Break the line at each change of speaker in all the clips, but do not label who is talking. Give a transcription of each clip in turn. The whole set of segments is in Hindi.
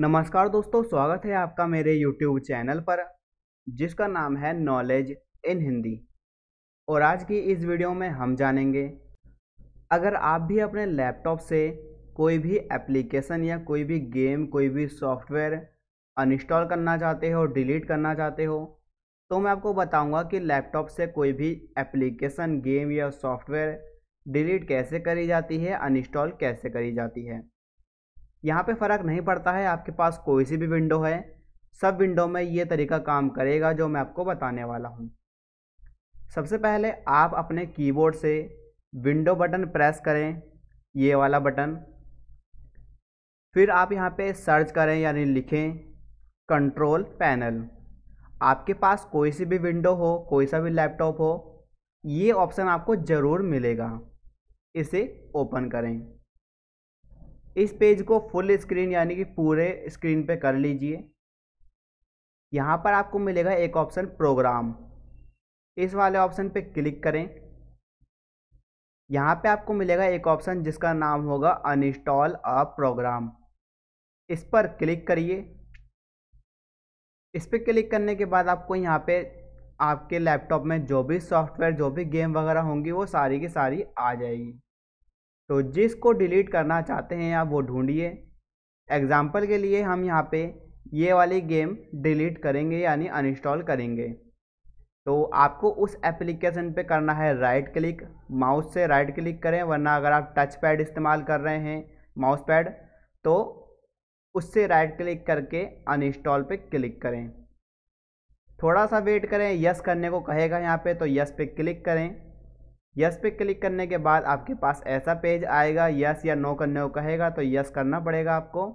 नमस्कार दोस्तों स्वागत है आपका मेरे YouTube चैनल पर जिसका नाम है नॉलेज इन हिंदी और आज की इस वीडियो में हम जानेंगे अगर आप भी अपने लैपटॉप से कोई भी एप्लीकेशन या कोई भी गेम कोई भी सॉफ्टवेयर अनइंस्टॉल करना चाहते हो डिलीट करना चाहते हो तो मैं आपको बताऊंगा कि लैपटॉप से कोई भी एप्लीकेशन गेम या सॉफ्टवेयर डिलीट कैसे करी जाती है अनइंस्टॉल कैसे करी जाती है यहाँ पे फ़र्क नहीं पड़ता है आपके पास कोई सी भी विंडो है सब विंडो में ये तरीका काम करेगा जो मैं आपको बताने वाला हूँ सबसे पहले आप अपने कीबोर्ड से विंडो बटन प्रेस करें ये वाला बटन फिर आप यहाँ पे सर्च करें यानी लिखें कंट्रोल पैनल आपके पास कोई सी भी विंडो हो कोई सा भी लैपटॉप हो ये ऑप्शन आपको ज़रूर मिलेगा इसे ओपन करें इस पेज को फुल स्क्रीन यानी कि पूरे स्क्रीन पे कर लीजिए यहाँ पर आपको मिलेगा एक ऑप्शन प्रोग्राम इस वाले ऑप्शन पे क्लिक करें यहाँ पे आपको मिलेगा एक ऑप्शन जिसका नाम होगा अनइंस्टॉल अ प्रोग्राम इस पर क्लिक करिए इस पर क्लिक करने के बाद आपको यहाँ पे आपके लैपटॉप में जो भी सॉफ्टवेयर जो भी गेम वगैरह होंगी वो सारी की सारी आ जाएगी तो जिसको डिलीट करना चाहते हैं आप वो ढूंढिए एग्ज़ाम्पल के लिए हम यहाँ पे ये वाली गेम डिलीट करेंगे यानी अनइंस्टॉल करेंगे तो आपको उस एप्लीकेशन पे करना है राइट क्लिक माउस से राइट क्लिक करें वरना अगर आप टच पैड इस्तेमाल कर रहे हैं माउस पैड तो उससे राइट क्लिक करके अनइंस्टॉल पे क्लिक करें थोड़ा सा वेट करें यस करने को कहेगा यहाँ पे तो यस पे क्लिक करें यस पे क्लिक करने के बाद आपके पास ऐसा पेज आएगा यस या नो करने को कहेगा तो यस करना पड़ेगा आपको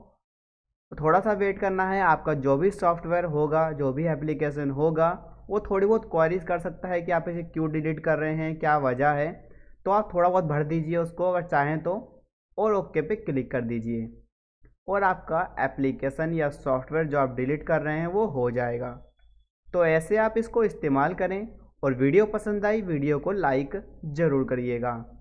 थोड़ा सा वेट करना है आपका जो भी सॉफ्टवेयर होगा जो भी एप्लीकेशन होगा वो थोड़ी बहुत क्वारीज कर सकता है कि आप इसे क्यों डिलीट कर रहे हैं क्या वजह है तो आप थोड़ा बहुत भर दीजिए उसको अगर चाहें तो और ओके पे क्लिक कर दीजिए और आपका एप्लीकेशन या सॉफ्टवेयर जो आप डिलीट कर रहे हैं वो हो जाएगा तो ऐसे आप इसको इस्तेमाल करें और वीडियो पसंद आई वीडियो को लाइक ज़रूर करिएगा